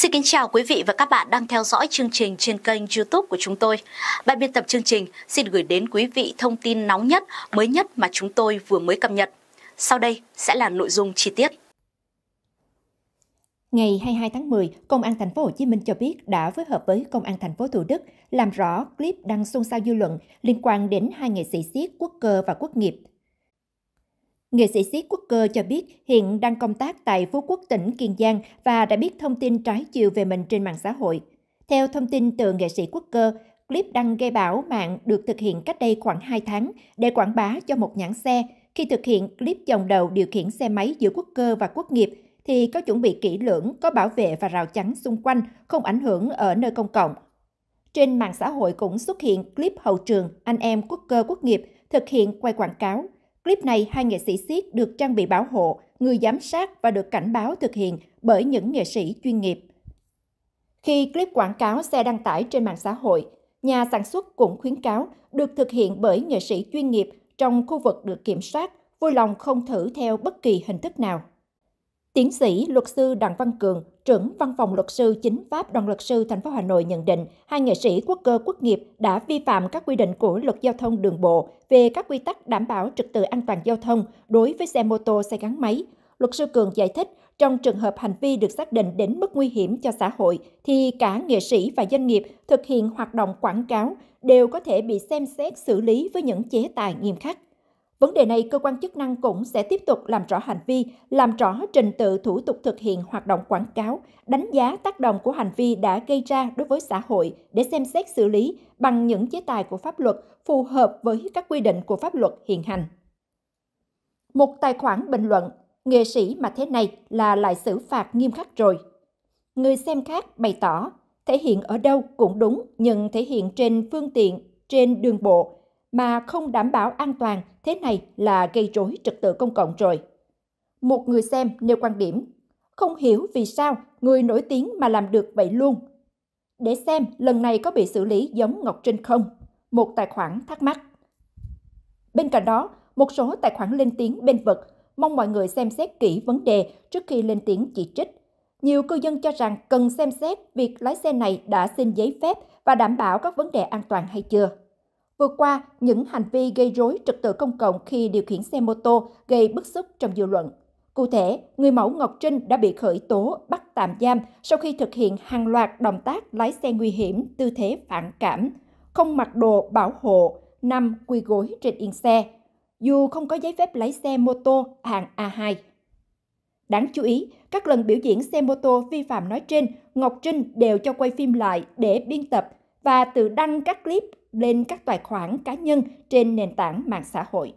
Xin kính chào quý vị và các bạn đang theo dõi chương trình trên kênh YouTube của chúng tôi. Ban biên tập chương trình xin gửi đến quý vị thông tin nóng nhất, mới nhất mà chúng tôi vừa mới cập nhật. Sau đây sẽ là nội dung chi tiết. Ngày 22 tháng 10, Công an thành phố Hồ Chí Minh cho biết đã phối hợp với Công an thành phố Thủ Đức làm rõ clip đăng xôn xao dư luận liên quan đến hai nghệ sĩ siết quốc cơ và quốc nghiệp Nghệ sĩ Siết Quốc cơ cho biết hiện đang công tác tại Phú Quốc tỉnh Kiên Giang và đã biết thông tin trái chiều về mình trên mạng xã hội. Theo thông tin từ nghệ sĩ Quốc cơ, clip đăng gây bão mạng được thực hiện cách đây khoảng 2 tháng để quảng bá cho một nhãn xe. Khi thực hiện clip dòng đầu điều khiển xe máy giữa quốc cơ và quốc nghiệp thì có chuẩn bị kỹ lưỡng, có bảo vệ và rào chắn xung quanh, không ảnh hưởng ở nơi công cộng. Trên mạng xã hội cũng xuất hiện clip hậu trường anh em quốc cơ quốc nghiệp thực hiện quay quảng cáo – Clip này, hai nghệ sĩ siết được trang bị bảo hộ, người giám sát và được cảnh báo thực hiện bởi những nghệ sĩ chuyên nghiệp. Khi clip quảng cáo xe đăng tải trên mạng xã hội, nhà sản xuất cũng khuyến cáo được thực hiện bởi nghệ sĩ chuyên nghiệp trong khu vực được kiểm soát, vui lòng không thử theo bất kỳ hình thức nào. Tiến sĩ luật sư Đặng Văn Cường, trưởng văn phòng luật sư chính pháp đoàn luật sư thành phố Hà Nội nhận định, hai nghệ sĩ quốc cơ quốc nghiệp đã vi phạm các quy định của luật giao thông đường bộ về các quy tắc đảm bảo trực tự an toàn giao thông đối với xe mô tô, xe gắn máy. Luật sư Cường giải thích, trong trường hợp hành vi được xác định đến mức nguy hiểm cho xã hội, thì cả nghệ sĩ và doanh nghiệp thực hiện hoạt động quảng cáo đều có thể bị xem xét xử lý với những chế tài nghiêm khắc. Vấn đề này, cơ quan chức năng cũng sẽ tiếp tục làm rõ hành vi, làm rõ trình tự thủ tục thực hiện hoạt động quảng cáo, đánh giá tác động của hành vi đã gây ra đối với xã hội để xem xét xử lý bằng những chế tài của pháp luật phù hợp với các quy định của pháp luật hiện hành. Một tài khoản bình luận, nghệ sĩ mà thế này là lại xử phạt nghiêm khắc rồi. Người xem khác bày tỏ, thể hiện ở đâu cũng đúng nhưng thể hiện trên phương tiện, trên đường bộ mà không đảm bảo an toàn, thế này là gây rối trật tự công cộng rồi. Một người xem nêu quan điểm, không hiểu vì sao người nổi tiếng mà làm được vậy luôn. Để xem lần này có bị xử lý giống Ngọc Trinh không? Một tài khoản thắc mắc. Bên cạnh đó, một số tài khoản lên tiếng bên vực, mong mọi người xem xét kỹ vấn đề trước khi lên tiếng chỉ trích. Nhiều cư dân cho rằng cần xem xét việc lái xe này đã xin giấy phép và đảm bảo các vấn đề an toàn hay chưa. Vừa qua, những hành vi gây rối trật tự công cộng khi điều khiển xe mô tô gây bức xúc trong dư luận. Cụ thể, người mẫu Ngọc Trinh đã bị khởi tố bắt tạm giam sau khi thực hiện hàng loạt động tác lái xe nguy hiểm, tư thế phản cảm, không mặc đồ bảo hộ, nằm quỳ gối trên yên xe, dù không có giấy phép lái xe mô tô hạng A2. Đáng chú ý, các lần biểu diễn xe mô tô vi phạm nói trên, Ngọc Trinh đều cho quay phim lại để biên tập và tự đăng các clip lên các tài khoản cá nhân trên nền tảng mạng xã hội.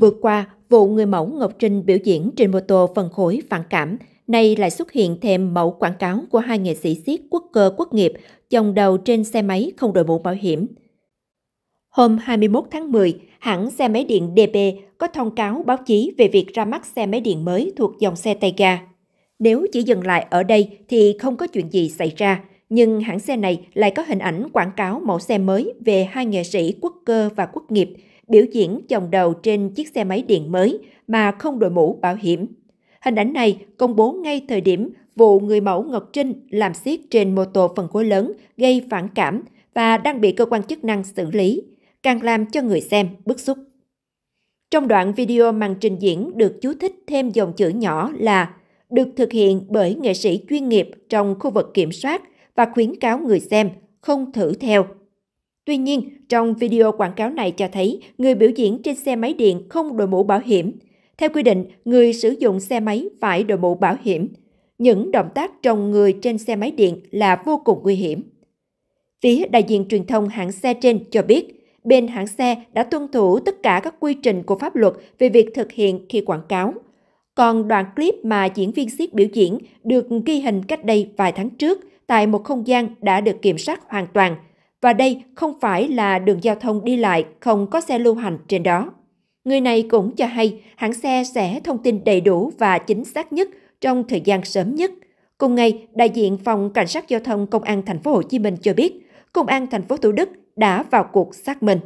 Vừa qua, vụ người mẫu Ngọc Trinh biểu diễn trên mô tô phân khối phản cảm, nay lại xuất hiện thêm mẫu quảng cáo của hai nghệ sĩ siết quốc cơ quốc nghiệp chồng đầu trên xe máy không đội mũ bảo hiểm. Hôm 21 tháng 10, hãng xe máy điện DP có thông cáo báo chí về việc ra mắt xe máy điện mới thuộc dòng xe tay ga. Nếu chỉ dừng lại ở đây thì không có chuyện gì xảy ra, nhưng hãng xe này lại có hình ảnh quảng cáo mẫu xe mới về hai nghệ sĩ quốc cơ và quốc nghiệp biểu diễn chồng đầu trên chiếc xe máy điện mới mà không đội mũ bảo hiểm. Hình ảnh này công bố ngay thời điểm vụ người mẫu Ngọc Trinh làm xiết trên mô tô phần khối lớn gây phản cảm và đang bị cơ quan chức năng xử lý, càng làm cho người xem bức xúc. Trong đoạn video màn trình diễn được chú thích thêm dòng chữ nhỏ là được thực hiện bởi nghệ sĩ chuyên nghiệp trong khu vực kiểm soát và khuyến cáo người xem không thử theo. Tuy nhiên, trong video quảng cáo này cho thấy người biểu diễn trên xe máy điện không đội mũ bảo hiểm. Theo quy định, người sử dụng xe máy phải đội mũ bảo hiểm. Những động tác trồng người trên xe máy điện là vô cùng nguy hiểm. Phía đại diện truyền thông hãng xe trên cho biết, bên hãng xe đã tuân thủ tất cả các quy trình của pháp luật về việc thực hiện khi quảng cáo – còn đoạn clip mà diễn viên siết biểu diễn được ghi hình cách đây vài tháng trước tại một không gian đã được kiểm soát hoàn toàn. Và đây không phải là đường giao thông đi lại không có xe lưu hành trên đó. Người này cũng cho hay hãng xe sẽ thông tin đầy đủ và chính xác nhất trong thời gian sớm nhất. Cùng ngày, đại diện phòng cảnh sát giao thông công an thành phố Hồ Chí Minh cho biết, công an thành phố Thủ Đức đã vào cuộc xác minh.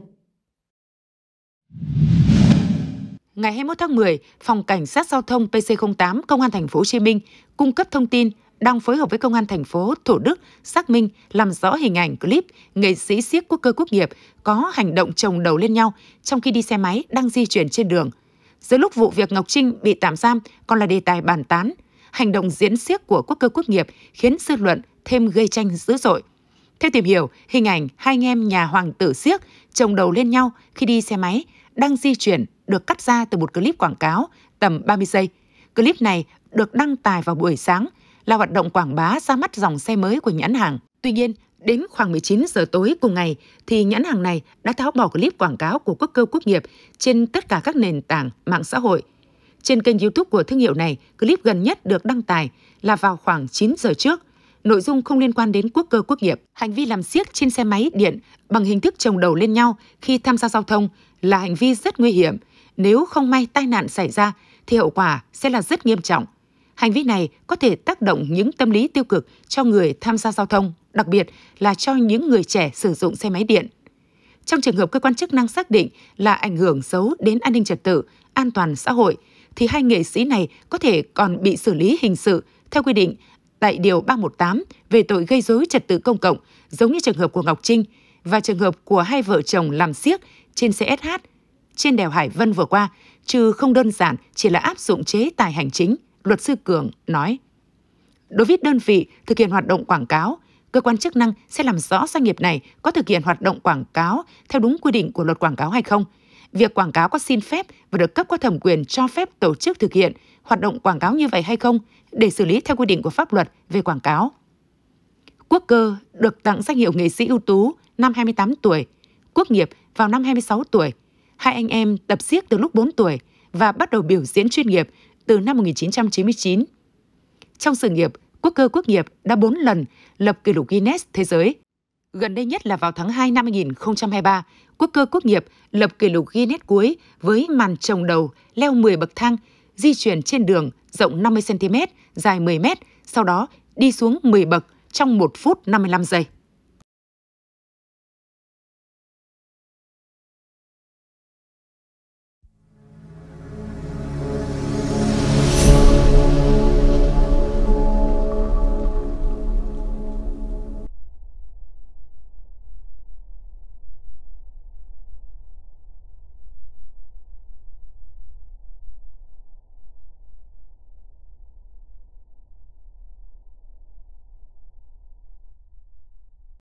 Ngày 21 tháng 10, Phòng Cảnh sát Giao thông PC08 Công an thành phố Hồ Chí Minh cung cấp thông tin đang phối hợp với Công an thành phố Thủ Đức xác minh làm rõ hình ảnh clip nghệ sĩ siếc quốc cơ quốc nghiệp có hành động chồng đầu lên nhau trong khi đi xe máy đang di chuyển trên đường. Giữa lúc vụ việc Ngọc Trinh bị tạm giam còn là đề tài bàn tán, hành động diễn siếc của quốc cơ quốc nghiệp khiến dư luận thêm gây tranh dữ dội. Theo tìm hiểu, hình ảnh hai anh em nhà hoàng tử siếc chồng đầu lên nhau khi đi xe máy đang di chuyển được cắt ra từ một clip quảng cáo tầm 30 giây. Clip này được đăng tải vào buổi sáng là hoạt động quảng bá ra mắt dòng xe mới của nhãn hàng. Tuy nhiên, đến khoảng 19 giờ tối cùng ngày thì nhãn hàng này đã tháo bỏ clip quảng cáo của quốc cơ quốc nghiệp trên tất cả các nền tảng mạng xã hội. Trên kênh YouTube của thương hiệu này, clip gần nhất được đăng tải là vào khoảng 9 giờ trước. Nội dung không liên quan đến quốc cơ quốc nghiệp. Hành vi làm siếc trên xe máy điện bằng hình thức chồng đầu lên nhau khi tham gia giao thông là hành vi rất nguy hiểm – nếu không may tai nạn xảy ra thì hậu quả sẽ là rất nghiêm trọng. Hành vi này có thể tác động những tâm lý tiêu cực cho người tham gia giao thông, đặc biệt là cho những người trẻ sử dụng xe máy điện. Trong trường hợp cơ quan chức năng xác định là ảnh hưởng xấu đến an ninh trật tự, an toàn xã hội, thì hai nghệ sĩ này có thể còn bị xử lý hình sự theo quy định tại Điều 318 về tội gây dối trật tự công cộng, giống như trường hợp của Ngọc Trinh và trường hợp của hai vợ chồng làm xiếc trên xe SH trên đèo Hải Vân vừa qua, chứ không đơn giản chỉ là áp dụng chế tài hành chính, luật sư Cường nói. Đối với đơn vị thực hiện hoạt động quảng cáo, cơ quan chức năng sẽ làm rõ doanh nghiệp này có thực hiện hoạt động quảng cáo theo đúng quy định của luật quảng cáo hay không. Việc quảng cáo có xin phép và được cấp có thẩm quyền cho phép tổ chức thực hiện hoạt động quảng cáo như vậy hay không để xử lý theo quy định của pháp luật về quảng cáo. Quốc cơ được tặng danh hiệu nghệ sĩ ưu tú năm 28 tuổi, quốc nghiệp vào năm 26 tuổi – Hai anh em tập siếc từ lúc 4 tuổi và bắt đầu biểu diễn chuyên nghiệp từ năm 1999. Trong sự nghiệp, quốc cơ quốc nghiệp đã 4 lần lập kỷ lục Guinness thế giới. Gần đây nhất là vào tháng 2 năm 2023, quốc cơ quốc nghiệp lập kỷ lục Guinness cuối với màn trồng đầu leo 10 bậc thang, di chuyển trên đường rộng 50cm, dài 10m, sau đó đi xuống 10 bậc trong 1 phút 55 giây.